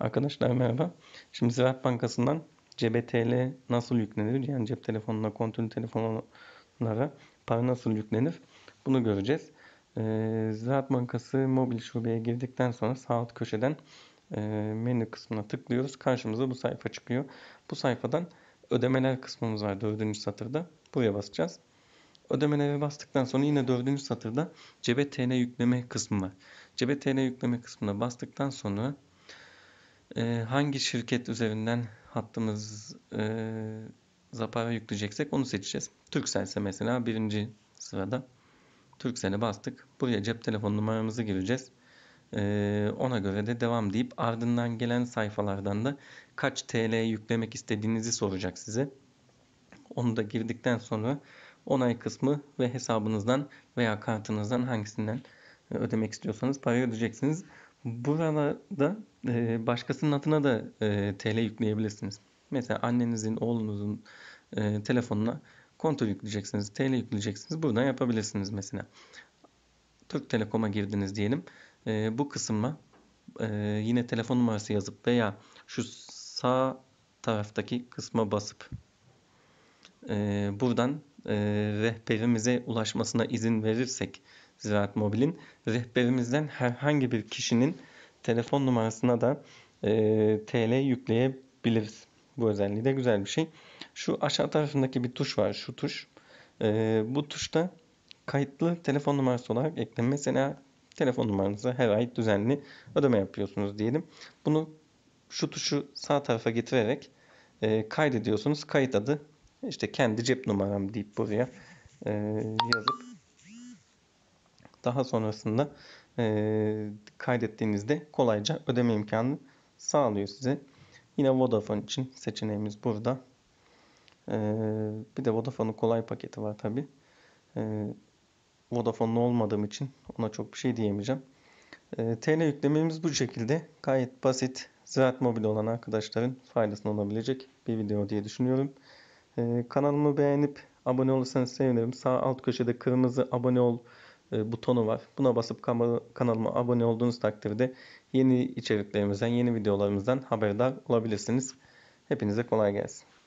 Arkadaşlar merhaba. Şimdi Ziraat Bankası'ndan CBTL nasıl yüklenir? Yani cep telefonuna, kontrollü telefonlara para nasıl yüklenir? Bunu göreceğiz. Ee, Ziraat Bankası mobil şubeye girdikten sonra sağ alt köşeden e, menü kısmına tıklıyoruz. Karşımıza bu sayfa çıkıyor. Bu sayfadan ödemeler kısmımız var dördüncü satırda. Buraya basacağız. Ödemelere bastıktan sonra yine dördüncü satırda CBTL yükleme kısmı var. CBTL yükleme kısmına bastıktan sonra e, hangi şirket üzerinden hattımız e, Zapar'a yükleyeceksek onu seçeceğiz. Turkcell ise mesela birinci sırada. Turkcell'e bastık. Buraya cep telefon numaramızı gireceğiz. Ee, ona göre de devam deyip ardından gelen sayfalardan da kaç TL yüklemek istediğinizi soracak size. Onu da girdikten sonra onay kısmı ve hesabınızdan veya kartınızdan hangisinden e, ödemek istiyorsanız parayı ödeyeceksiniz. Burada e, başkasının adına da e, TL yükleyebilirsiniz. Mesela annenizin, oğlunuzun e, telefonuna kontrol yükleyeceksiniz, TL yükleyeceksiniz. Buradan yapabilirsiniz mesela. Türk Telekom'a girdiniz diyelim. E, bu kısma e, yine telefon numarası yazıp veya şu sağ taraftaki kısma basıp e, buradan e, rehberimize ulaşmasına izin verirsek Ziraat Mobil'in rehberimizden herhangi bir kişinin telefon numarasına da e, TL yükleyebiliriz. Bu özelliği de güzel bir şey. Şu aşağı tarafındaki bir tuş var. Şu tuş. E, bu tuşta kayıtlı telefon numarası olarak ekleyin. Mesela telefon numaranıza her ay düzenli ödeme yapıyorsunuz diyelim. Bunu şu tuşu sağ tarafa getirerek e, kaydediyorsunuz. Kayıt adı işte kendi cep numaram deyip buraya e, yazıp daha sonrasında e, kaydettiğinizde kolayca ödeme imkanı sağlıyor size. Yine Vodafone için seçeneğimiz burada. E, bir de Vodafone'un kolay paketi var tabi. E, Vodafone'lu olmadığım için ona çok bir şey diyemeyeceğim. E, TL yüklememiz bu şekilde. Gayet basit. Ziraat mobil olan arkadaşların faydasına olabilecek bir video diye düşünüyorum. E, kanalımı beğenip abone olursanız sevinirim. Sağ alt köşede kırmızı abone ol e, butonu var. Buna basıp kanalıma abone olduğunuz takdirde yeni içeriklerimizden, yeni videolarımızdan haberdar olabilirsiniz. Hepinize kolay gelsin.